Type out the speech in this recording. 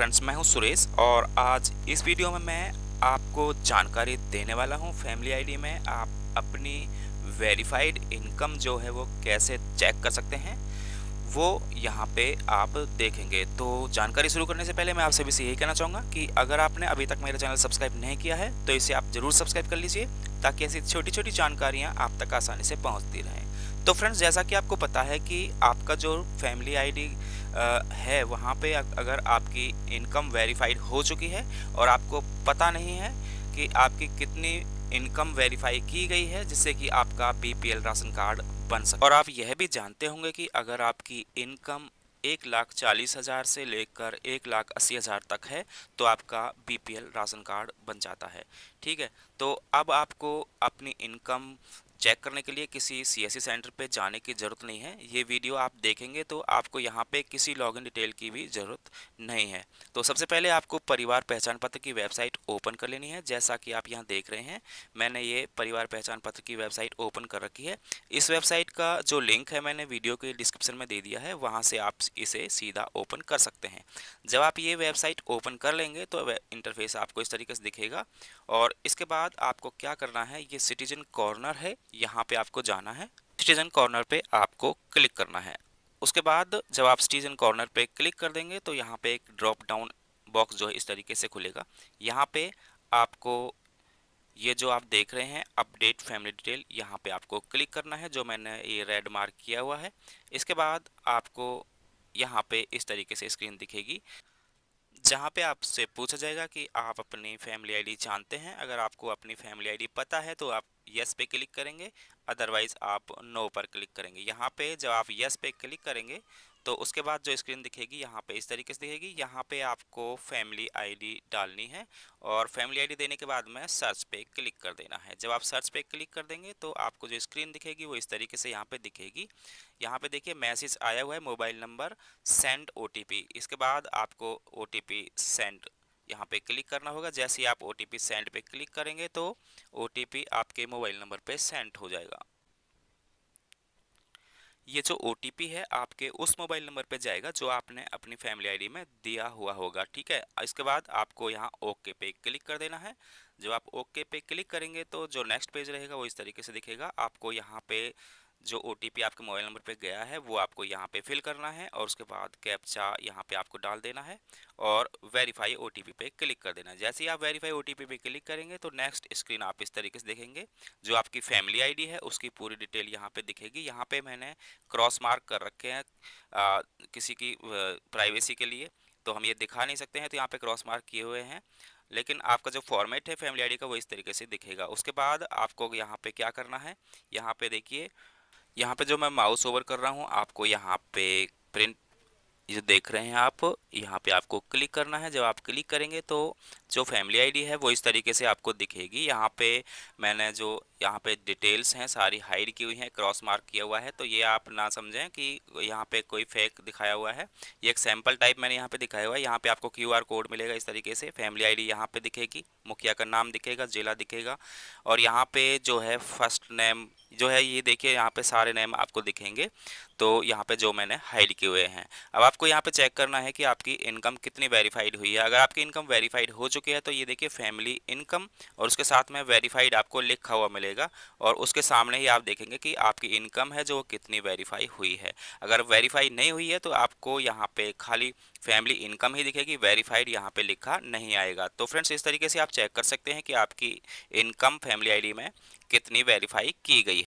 friends मैं हूं सुरेश और आज इस वीडियो में मैं आपको जानकारी देने वाला हूं फैमिली आईडी में आप अपनी वेरीफाइड इनकम जो है वो कैसे चेक कर सकते हैं वो यहाँ पे आप देखेंगे तो जानकारी शुरू करने से पहले मैं आप सभी से यही कहना चाहूँगा कि अगर आपने अभी तक मेरा चैनल सब्सक्राइब नहीं किया है तो इसे आप ज़रूर सब्सक्राइब कर लीजिए ताकि ऐसी छोटी छोटी जानकारियाँ आप तक आसानी से पहुँचती रहें तो फ्रेंड्स जैसा कि आपको पता है कि आपका जो फैमिली आई है वहाँ पर अगर आपकी इनकम वेरीफाइड हो चुकी है और आपको पता नहीं है कि आपकी कितनी इनकम वेरीफाई की गई है जिससे कि आपका बीपीएल राशन कार्ड बन सके और आप यह भी जानते होंगे कि अगर आपकी इनकम एक लाख चालीस हज़ार से लेकर एक लाख अस्सी हज़ार तक है तो आपका बीपीएल राशन कार्ड बन जाता है ठीक है तो अब आपको अपनी इनकम चेक करने के लिए किसी सी सेंटर e पे जाने की ज़रूरत नहीं है ये वीडियो आप देखेंगे तो आपको यहाँ पे किसी लॉगिन डिटेल की भी ज़रूरत नहीं है तो सबसे पहले आपको परिवार पहचान पत्र की वेबसाइट ओपन कर लेनी है जैसा कि आप यहाँ देख रहे हैं मैंने ये परिवार पहचान पत्र की वेबसाइट ओपन कर रखी है इस वेबसाइट का जो लिंक है मैंने वीडियो के डिस्क्रिप्शन में दे दिया है वहाँ से आप इसे सीधा ओपन कर सकते हैं जब आप ये वेबसाइट ओपन कर लेंगे तो इंटरफेस आपको इस तरीके से दिखेगा और इसके बाद आपको क्या करना है ये सिटीजन कॉर्नर है यहाँ पे आपको जाना है सिटीजन कॉर्नर पे आपको क्लिक करना है उसके बाद जब आप सिटीजन कॉर्नर पे क्लिक कर देंगे तो यहाँ पे एक ड्रॉप डाउन बॉक्स जो है इस तरीके से खुलेगा यहाँ पे आपको ये जो आप देख रहे हैं अपडेट फैमिली डिटेल यहाँ पे आपको क्लिक करना है जो मैंने ये रेड मार्क किया हुआ है इसके बाद आपको यहाँ पे इस तरीके से स्क्रीन दिखेगी जहाँ पे आपसे पूछा जाएगा कि आप अपनी फैमिली आईडी जानते हैं अगर आपको अपनी फैमिली आईडी पता है तो आप यस पे क्लिक करेंगे अदरवाइज़ आप नो पर क्लिक करेंगे यहाँ पे जब आप यस पे क्लिक करेंगे तो उसके बाद जो स्क्रीन दिखेगी यहाँ पे इस तरीके से दिखेगी यहाँ पे आपको फैमिली आईडी डालनी है और फैमिली आईडी देने के बाद में सर्च पे क्लिक कर देना है जब आप सर्च पे क्लिक कर देंगे तो आपको जो स्क्रीन दिखेगी वो इस तरीके से यहाँ पे दिखेगी यहाँ पे देखिए मैसेज आया हुआ है मोबाइल नंबर सेंड ओ इसके बाद आपको ओ सेंड यहाँ पे क्लिक करना होगा जैसे ही आप ओ सेंड पे क्लिक करेंगे तो ओ आपके मोबाइल नंबर पे सेंड हो जाएगा ये जो ओ है आपके उस मोबाइल नंबर पे जाएगा जो आपने अपनी फैमिली आईडी में दिया हुआ होगा ठीक है इसके बाद आपको यहाँ ओके पे क्लिक कर देना है जब आप ओके पे क्लिक करेंगे तो जो नेक्स्ट पेज रहेगा वो इस तरीके से दिखेगा आपको यहाँ पे जो ओ आपके मोबाइल नंबर पे गया है वो आपको यहाँ पे फिल करना है और उसके बाद कैप्चा यहाँ पे आपको डाल देना है और वेरीफाई ओ पे क्लिक कर देना है जैसे ही आप वेरीफाई ओ पे क्लिक करेंगे तो नेक्स्ट स्क्रीन आप इस तरीके से देखेंगे जो आपकी फैमिली आईडी है उसकी पूरी डिटेल यहाँ पे दिखेगी यहाँ पे मैंने क्रॉस मार्क कर रखे हैं किसी की प्राइवेसी के लिए तो हम ये दिखा नहीं सकते हैं तो यहाँ पर क्रॉस मार्क किए हुए हैं लेकिन आपका जो फॉर्मेट है फैमिली आई का वो इस तरीके से दिखेगा उसके बाद आपको यहाँ पर क्या करना है यहाँ पर देखिए यहाँ पे जो मैं माउस ओवर कर रहा हूँ आपको यहाँ पे प्रिंट जो देख रहे हैं आप यहाँ पे आपको क्लिक करना है जब आप क्लिक करेंगे तो जो फैमिली आईडी है वो इस तरीके से आपको दिखेगी यहाँ पे मैंने जो यहाँ पे डिटेल्स हैं सारी हाइड की हुई हैं क्रॉस मार्क किया हुआ है तो ये आप ना समझें कि यहाँ पे कोई फेक दिखाया हुआ है ये एक सैम्पल टाइप मैंने यहाँ पे दिखाया हुआ है यहाँ पे आपको क्यू आर कोड मिलेगा इस तरीके से फैमिली आईडी डी यहाँ पर दिखेगी मुखिया का नाम दिखेगा जिला दिखेगा और यहाँ पर जो है फर्स्ट नेम जो है ये देखिए यहाँ पे सारे नेम आपको दिखेंगे तो यहाँ पे जो मैंने हाइड किए हुए हैं अब आपको यहाँ पे चेक करना है कि आपकी इनकम कितनी वेरीफाइड हुई है अगर आपकी इनकम वेरीफाइड हो चुकी चुके हैं तो ये देखिए फैमिली इनकम और उसके साथ में वेरीफाइड आपको लिखा हुआ मिलेगा और उसके सामने ही आप देखेंगे कि आपकी इनकम है जो कितनी वेरीफाई हुई है अगर वेरीफाई नहीं हुई है तो आपको यहाँ पे खाली फैमिली इनकम ही दिखेगी वेरीफाइड यहाँ पे लिखा नहीं आएगा तो फ्रेंड्स इस तरीके से आप चेक कर सकते हैं कि आपकी इनकम फैमिली आईडी में कितनी वेरीफाई की गई है